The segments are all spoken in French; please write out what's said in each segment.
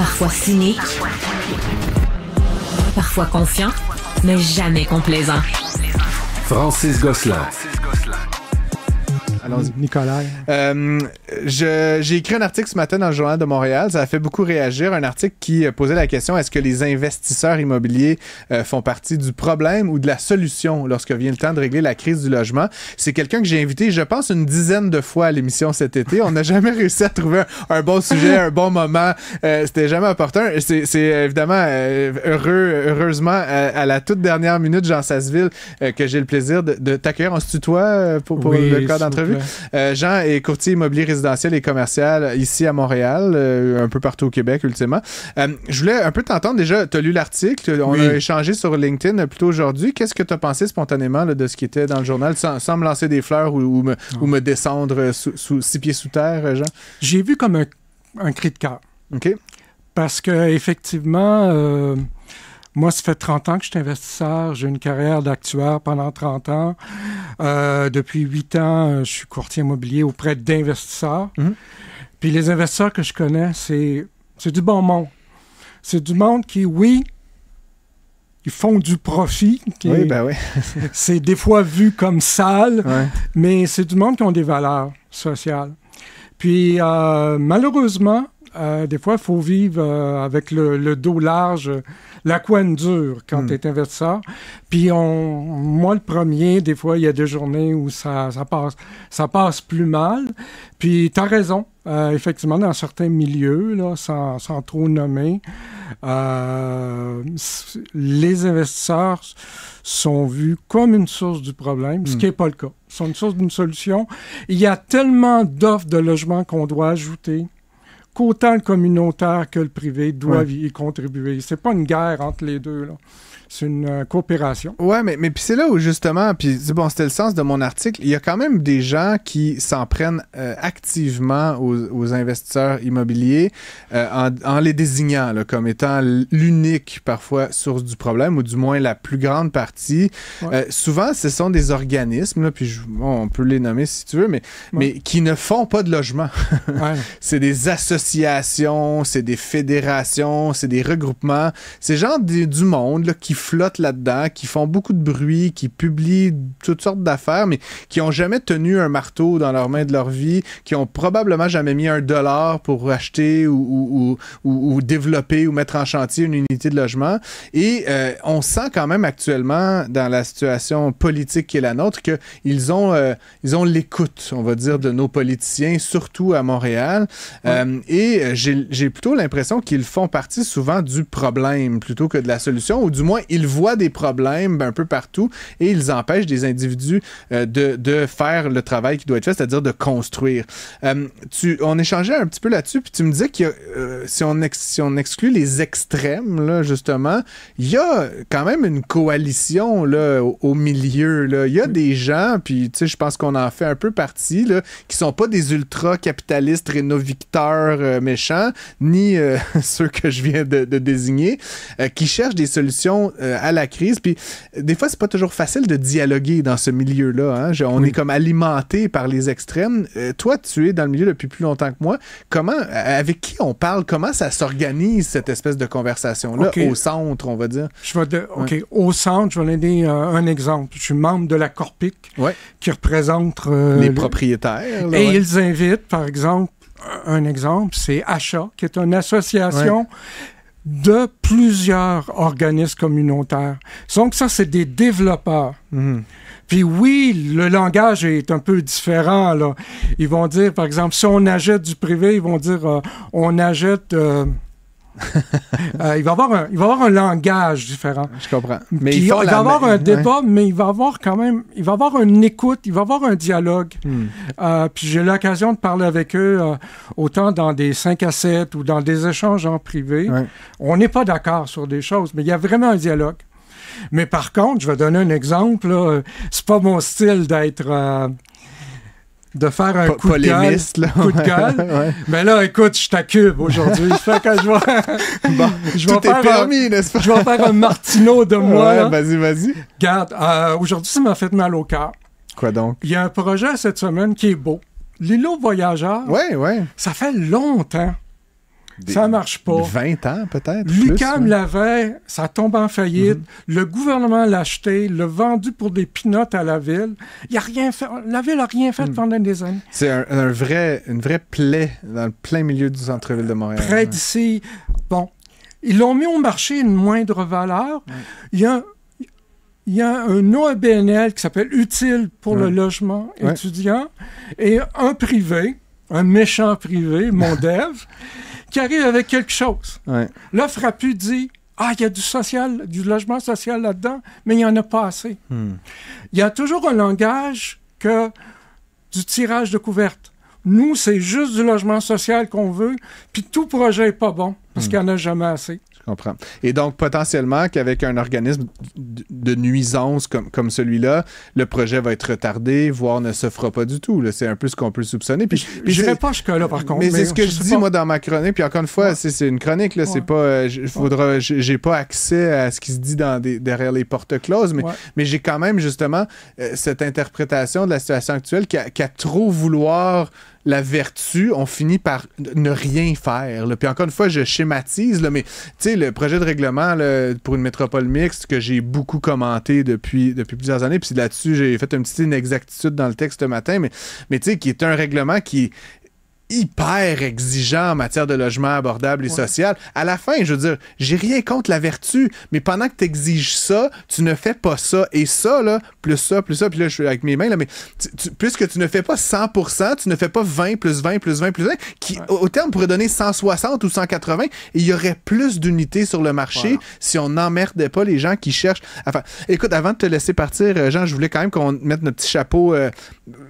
parfois cynique, parfois confiant, mais jamais complaisant. Francis Gosselin. Nicolas. Euh, j'ai écrit un article ce matin dans le Journal de Montréal. Ça a fait beaucoup réagir. Un article qui euh, posait la question est-ce que les investisseurs immobiliers euh, font partie du problème ou de la solution lorsque vient le temps de régler la crise du logement C'est quelqu'un que j'ai invité, je pense, une dizaine de fois à l'émission cet été. On n'a jamais réussi à trouver un, bon sujet, un bon moment. Euh, C'était jamais opportun. C'est évidemment heureux, heureusement, à, la toute dernière minute, Jean Sasseville, que j'ai le plaisir de, t'accueillir. On se tutoie pour, pour le cas d'entrevue. Euh, Jean est courtier immobilier résidentiel et commercial ici à Montréal, euh, un peu partout au Québec, ultimement. Euh, je voulais un peu t'entendre déjà. Tu as lu l'article, on a échangé sur LinkedIn plutôt aujourd'hui. Qu'est-ce que tu as pensé spontanément de ce qui était dans le journal, sans, me lancer des fleurs ou, me, descendre sous, six pieds sous terre, Jean? J'ai vu comme un, cri de cœur. OK. Parce que effectivement, moi, ça fait 30 ans que je suis investisseur. J'ai une carrière d'actuaire pendant 30 ans. Euh, depuis 8 ans, euh, je suis courtier immobilier auprès d'investisseurs. Mhm. Puis les investisseurs que je connais, c'est, du bon monde. C'est du monde qui, oui, ils font du profit. oui, ben oui. c'est des fois vu comme sale, mais c'est du monde qui ont des valeurs sociales. Puis euh, malheureusement, euh, des fois, il faut vivre euh, avec le, dos large, euh, la couenne dure quand hmm. tu es investisseur. Puis on, moi, le premier, des fois, il y a des journées où ça, passe, plus mal. Puis tu as raison. effectivement, dans certains milieux, là, sans, trop nommer, les investisseurs sont vus comme une source du problème, ce hmm. qui n'est pas le cas. Ils sont une source d'une solution. Il y a tellement d'offres de logements qu'on doit ajouter qu'autant le communautaire que le privé doivent y contribuer. n'est pas une guerre entre les deux. C'est une euh, coopération. Ouais, mais, mais puis c'est là où justement, puis bon, c'était le sens de mon article, il y a quand même des gens qui s'en prennent euh, activement aux, investisseurs immobiliers euh, en, les désignant comme étant l'unique parfois source du problème ou du moins la plus grande partie. souvent, ce sont des organismes, puis on peut les nommer si tu veux, mais, mais qui ne font pas de logement. C'est des associations, c'est des fédérations, c'est des regroupements, c'est genre du monde là, qui flottent là-dedans, qui font beaucoup de bruit, qui publient toutes sortes d'affaires, mais qui n'ont jamais tenu un marteau dans leurs mains de leur vie, qui ont probablement jamais mis un dollar pour acheter ou, ou, ou, développer ou mettre en chantier une unité de logement. Et euh, on sent quand même actuellement, dans la situation politique qui est la nôtre, qu'ils ont euh, ils ont l'écoute, on va dire, de nos politiciens, surtout à Montréal. Euh, et j'ai plutôt l'impression qu'ils font partie souvent du problème plutôt que de la solution, ou du moins ils voient des problèmes ben, un peu partout et ils empêchent des individus euh, de, de, faire le travail qui doit être fait, c'est-à-dire de construire. Euh, tu, on échangeait un petit peu là-dessus, puis tu me disais que euh, si, on si on exclut les extrêmes, là, justement, il y a quand même une coalition là, au, milieu. Il y a des gens, puis je pense qu'on en fait un peu partie, là, qui sont pas des ultra-capitalistes rénovicteurs méchants, ni ceux que je viens de, de désigner, qui cherchent des solutions euh, à la crise. Puis des fois, c'est pas toujours facile de dialoguer dans ce milieu-là. Hein. On est comme alimenté par les extrêmes. Euh, toi, tu es dans le milieu depuis plus longtemps que moi. Comment, avec qui on parle Comment ça s'organise cette espèce de conversation-là au centre, on va dire Je vais Ok, au centre, je vais donner euh, un exemple. Je suis membre de la Corpic, qui représente les propriétaires. et ils invitent, par exemple, un exemple, c'est Achat, qui est une association de plusieurs organismes communautaires. Donc ça, c'est des développeurs. Mhm. Puis oui, le langage est un peu différent. Là. Ils vont dire, par exemple, si on achète du privé, ils vont dire, euh, on achète... Euh, euh, il, va avoir un, il va avoir un langage différent. Je comprends. Mais il, va, avoir un débat, mais il va avoir quand même, il va avoir une écoute, il va avoir un dialogue. Hmm. Euh, puis j'ai l'occasion de parler avec eux euh, autant dans des 5 à 7 ou dans des échanges en privé. On n'est pas d'accord sur des choses, mais il y a vraiment un dialogue. Mais par contre, je vais donner un exemple. C'est pas mon style d'être de faire un coup, de gueule, coup de Mais ben là, écoute, je t'accube aujourd'hui. quand je vais. bon, je vais tout est permis, n'est-ce pas? Je vais faire un Martino de moi. Ouais, vas-y, vas-y. Garde, euh, aujourd'hui, ça m'a fait mal au cœur. Quoi donc? Il y a un projet cette semaine qui est beau. L'îlot voyageur. Ouais, ouais. Ça fait longtemps ça marche pas. 20 ans peut-être. L'UCAM l'avait, ça tombe en faillite. Mm-hmm. Le gouvernement l'a acheté, l'a vendu pour des pinottes à la ville. Il a rien fait. La ville a rien fait mm. pendant des années. C'est un, vrai, une vraie plaie dans le plein milieu du centre-ville de Montréal. Près d'ici. Bon, ils l'ont mis au marché une moindre valeur. Mm. Il y a un OABNL qui s'appelle Utile pour le mm. logement étudiant et un privé, un méchant privé, Mondev, qui arrive avec quelque chose. L'offre Là, pu dit Ah, il y a du social, du logement social là-dedans, mais il n'y en a pas assez. Hmm. Il y a toujours un langage que du tirage de couverte. Nous, c'est juste du logement social qu'on veut, puis tout projet n'est pas bon, parce hmm. qu'il n'y en a jamais assez. Et donc, potentiellement, qu'avec un organisme de nuisance comme, comme celui-là, le projet va être retardé, voire ne se fera pas du tout. C'est un peu ce qu'on peut soupçonner. Puis, ne vais pas jusqu'à là par contre. Mais, c'est ce que je, dis, moi, dans ma chronique. Puis encore une fois, c'est une chronique. Là, pas. Euh, faudra, j'ai pas accès à ce qui se dit derrière les portes closes, mais, j'ai quand même, justement, euh, cette interprétation de la situation actuelle qui qui a trop vouloir la vertu, on finit par ne rien faire. Puis encore une fois, je schématise, tu mais le projet de règlement pour une métropole mixte que j'ai beaucoup commenté depuis, depuis plusieurs années, puis là-dessus, j'ai fait une petite inexactitude dans le texte ce matin, mais, mais qui est un règlement qui hyper exigeant en matière de logement abordable et social. À la fin, je veux dire, j'ai rien contre la vertu, mais pendant que tu exiges ça, tu ne fais pas ça. Et ça, là, plus ça, plus ça, puis là, je suis avec mes mains, là, mais puisque tu ne fais pas 100%, tu ne fais pas 20 plus 20 plus 20 plus 20, qui au, terme pourrait donner 160 ou 180, il y aurait plus d'unités sur le marché si on n'emmerdait pas les gens qui cherchent. Enfin, écoute, avant de te laisser partir, euh, Jean, je voulais quand même qu'on mette notre petit chapeau euh,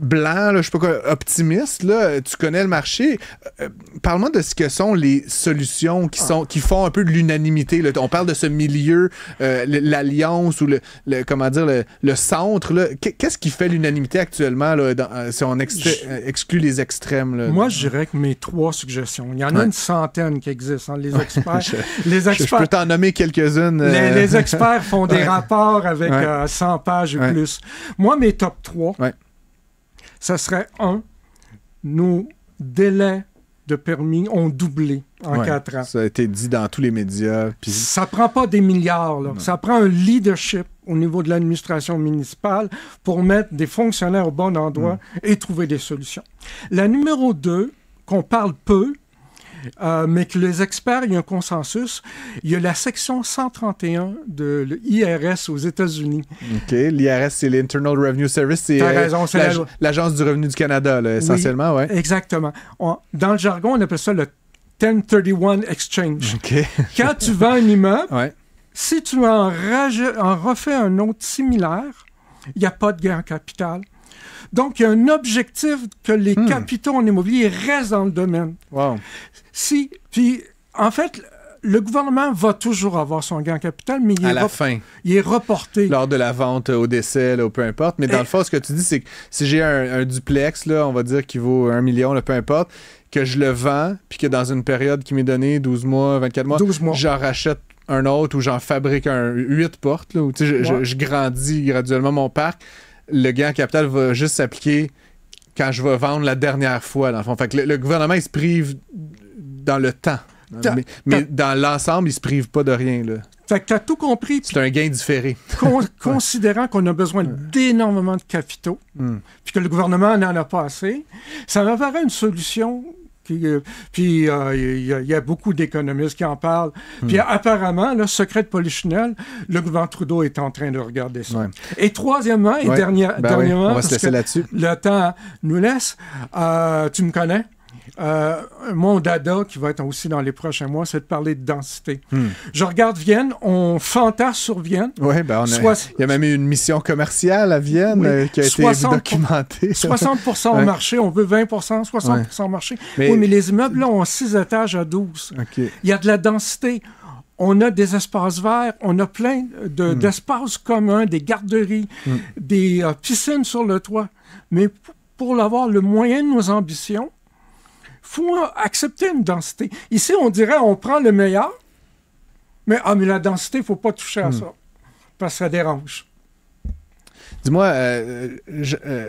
blanc, là, je sais pas quoi, optimiste, là. Tu connais le marché euh, euh, parle-moi de ce que sont les solutions qui, ah. sont, qui font un peu de l'unanimité. On parle de ce milieu, euh, l'alliance ou le, comment dire, le, centre. Qu'est-ce qui fait l'unanimité actuellement si on exclut les extrêmes? Moi, je dirais que mes trois suggestions, il y en a une centaine qui existent. Hein, les experts. je, les experts peux t'en nommer quelques-unes. Les, experts font des rapports avec 100 pages ou plus. Moi, mes top 3, ça serait un, nous délais de permis ont doublé en quatre ans. Ça a été dit dans tous les médias. Ça prend pas des milliards, ça prend un leadership au niveau de l'administration municipale pour mettre des fonctionnaires au bon endroit mm. et trouver des solutions. La numéro deux, qu'on parle peu, euh, mais que les experts, il y a un consensus. Il y a la section 131 de l'IRS aux États-Unis. OK. L'IRS, c'est l'Internal Revenue Service. T'as euh, raison, c'est l'Agence du revenu du Canada, essentiellement, Exactement. dans le jargon, on appelle ça le 1031 Exchange. Ok. Quand tu vends un immeuble, si tu en, en refais un autre similaire, il n'y a pas de gain en capital. Donc, il y a un objectif que les hmm. capitaux en immobilier restent dans le domaine. Wow. Si, puis, en fait, le gouvernement va toujours avoir son gain en capital, mais il, est la il est reporté. Lors de la vente euh, au décès, peu importe. Mais dans le fond, ce que tu dis, c'est que si j'ai un, duplex, là, on va dire qu'il vaut un million, peu importe, que je le vends, puis que dans une période qui m'est donnée, 12 mois, 24 mois, j'en rachète un autre ou j'en fabrique un 8 portes, je grandis graduellement mon parc le gain en capital va juste s'appliquer quand je vais vendre la dernière fois, dans le fond. Fait le, gouvernement, il se prive dans le temps. mais, dans l'ensemble, ne se prive pas de rien. Fait tu as tout compris. C'est un gain différé. considérant qu'on a besoin d'énormément de capitaux, puisque hmm. puis que le gouvernement n'en a pas assez, ça m'apparaît une solution euh, puis, euh, il, y a, beaucoup d'économistes qui en parlent. Hmm. Puis apparemment, le secret de Polichinelle, le gouvernement Trudeau est en train de regarder ça. Et troisièmement et dernièrement, Le temps nous laisse. Euh, tu me connais? Euh, mon dada, qui va être aussi dans les prochains mois, c'est de parler de densité. Hmm. Je regarde Vienne, on fantasme sur Vienne. Ben, il y a même eu une mission commerciale à Vienne euh, qui a été documentée. 60 au marché, on veut 20 60 au marché. Mais... Oui, mais les immeubles, ont 6 étages à 12. Il y a de la densité on a des espaces verts, on a plein hmm. d'espaces communs, des garderies, hmm. des euh, piscines sur le toit. Mais pour avoir le moyen de nos ambitions, faut accepter une densité. Ici, on dirait on prend le meilleur, mais, ah, mais la densité, il faut pas toucher à hmm. ça, parce que ça dérange. Dis-moi, euh, euh, euh,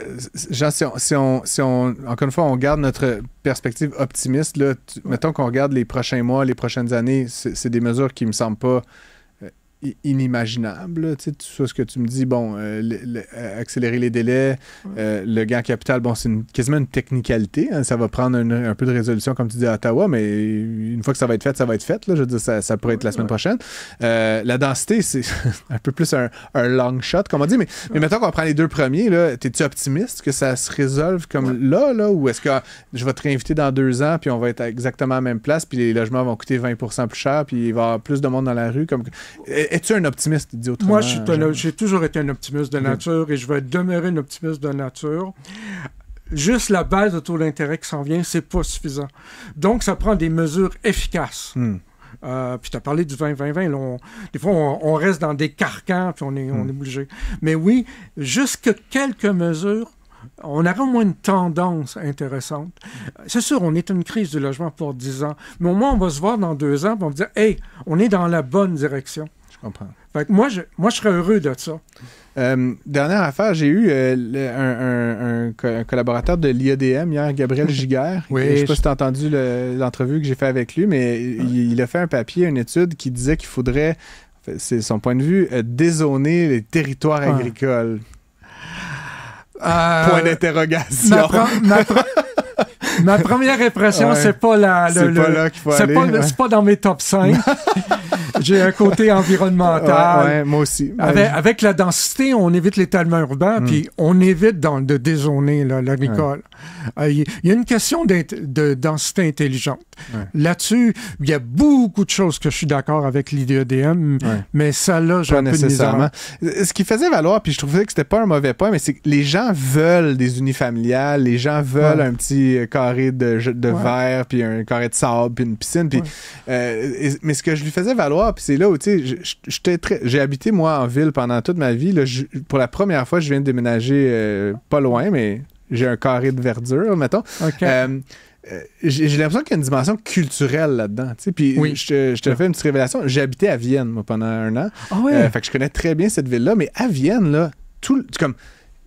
Jean, si on, encore une fois, on garde notre perspective optimiste, là, mettons qu'on regarde les prochains mois, les prochaines années, c'est des mesures qui me semblent pas inimaginable. Tu sais, tout ce que tu me dis, bon, euh, euh, accélérer les délais, euh, le gain capital, bon, c'est quasiment une technicalité. Hein, ça va prendre un, peu de résolution, comme tu dis à Ottawa, mais une fois que ça va être fait, ça va être fait. Là, je veux dire, ça, pourrait être la semaine prochaine. la densité, c'est un peu plus un, long shot, comme on dit. Mais, mais mettons qu'on prend les deux premiers, es-tu optimiste que ça se résolve comme là, là, ou est-ce que ah, je vais te réinviter dans deux ans, puis on va être exactement à la même place, puis les logements vont coûter 20 plus cher, puis il va y avoir plus de monde dans la rue? Comme es-tu un optimiste, dit autrement? Moi, j'ai toujours été un optimiste de nature et je vais demeurer un optimiste de nature. Juste la base de taux d'intérêt qui s'en vient, c'est pas suffisant. Donc, ça prend des mesures efficaces. Hmm. Euh, puis tu as parlé du 20-20-20. Des fois, on, reste dans des carcans, puis on est, on hmm. est obligé. Mais oui, jusque quelques mesures on a au moins une tendance intéressante. C'est sûr, on est une crise du logement pour 10 ans, mais au moins on va se voir dans deux ans et on va dire, hey, on est dans la bonne direction. Je comprends. moi, je, moi, je serais heureux de ça. Euh, dernière affaire, j'ai eu euh, un, collaborateur de l'IEDM hier, Gabriel Giguère. je sais pas si tu as entendu l'entrevue que j'ai fait avec lui, mais il, a fait un papier, une étude qui disait qu'il faudrait, c'est son point de vue, euh, dézoner les territoires agricoles. Point d'interrogation. Ma première impression, c'est pas la. C'est pas, pas, dans mes top 5. J'ai un côté environnemental. moi aussi. Avec, la densité, on évite l'étalement urbain, mm. puis on évite de dézoner l'agricole. Il euh, y, a une question de densité intelligente. Là-dessus, il y a beaucoup de choses que je suis d'accord avec l'idée ouais. mais ça, là, j'ai un nécessairement. peu de Ce qui faisait valoir, puis je trouvais que c'était pas un mauvais point, mais c'est que les gens veulent des unifamiliales, les gens veulent un petit euh, carré de, de verre, puis un carré de sable, puis une piscine. Puis, euh, mais ce que je lui faisais valoir, puis c'est là où, tu sais, j'ai habité, moi, en ville pendant toute ma vie. Là, pour la première fois, je viens de déménager euh, pas loin, mais j'ai un carré de verdure, mettons. Euh, euh, j'ai l'impression qu'il y a une dimension culturelle là-dedans. Puis je, te fais une petite révélation. J'habitais à Vienne pendant un an. Ah euh, fait que je connais très bien cette ville-là, mais à Vienne, là, tout, comme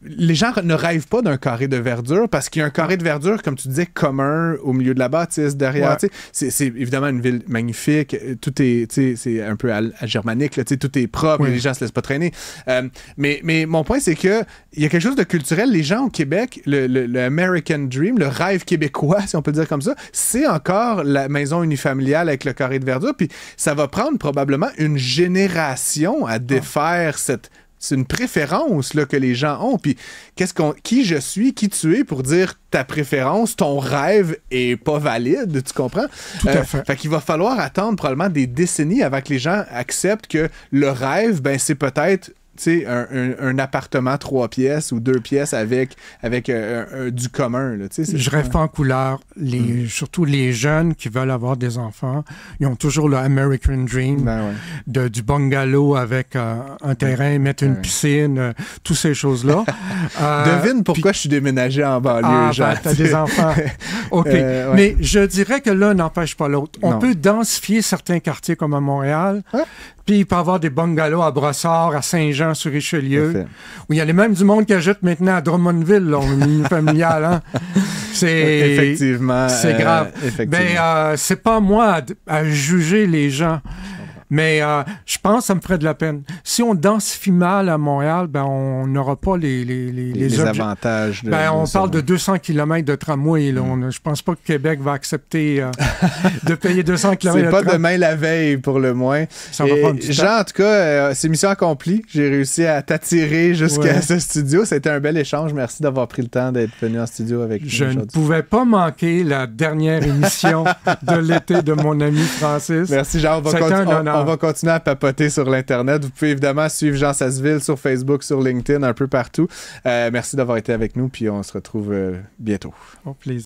les gens ne rêvent pas d'un carré de verdure parce qu'il y a un carré de verdure, comme tu disais, commun au milieu de la bâtisse, derrière. C'est évidemment une ville magnifique. Euh, tout est, c'est un peu germanique. tout est propre les gens ne se laissent pas traîner. Euh, mais, mon point, c'est que il y a quelque chose de culturel. Les gens au Québec, le, American Dream, le rêve québécois, si on peut dire comme ça, c'est encore la maison unifamiliale avec le carré de verdure. Puis ça va prendre probablement une génération à ah. défaire cette c'est une préférence là, que les gens ont. Puis qu'est-ce qu'on, qui je suis, qui tu es pour dire ta préférence, ton rêve est pas valide, tu comprends? Tout euh, Fait qu'il va falloir attendre probablement des décennies avant que les gens acceptent que le rêve, ben c'est peut-être un, appartement trois pièces ou deux pièces avec, avec euh, euh, du commun. je rêve pas en couleur. Mm. Surtout les jeunes qui veulent avoir des enfants, ils ont toujours le American Dream ben de, du bungalow avec euh, un terrain, mettre une piscine, toutes ces choses-là. Devine pourquoi je suis déménagé en banlieue. Ah, ben, des enfants. OK. Mais je dirais que l'un n'empêche pas l'autre. On peut densifier certains quartiers comme à Montréal, puis il peut avoir des bungalows à Brossard, à Saint-Jean, sur Richelieu. Où il y a les mêmes du monde qui ajoutent maintenant à Drummondville, en familial. Hein? C'est effectivement. C'est euh, grave. Ben, euh, c'est pas moi à juger les gens. Mais euh, je pense que ça me ferait de la peine. Si on densifie mal à Montréal, ben, on n'aura pas les, les, les, avantages. ben, on parle de 200 km de tramway. Là. Hmm. je pense pas que Québec va accepter euh, de payer 200 km. C'est pas demain la veille, pour le moins. Ça Jean, en tout cas, euh, c'est mission accomplie. J'ai réussi à t'attirer jusqu'à ce studio. C'était un bel échange. Merci d'avoir pris le temps d'être venu en studio avec nous. Je ne pouvais pas manquer la dernière émission de l'été de mon ami Francis. Merci, Jean. On un honneur on va continuer à papoter sur l'Internet. Vous pouvez évidemment suivre Jean Sasseville sur Facebook, sur LinkedIn, un peu partout. Euh, merci d'avoir été avec nous, puis on se retrouve euh, bientôt. Au plaisir.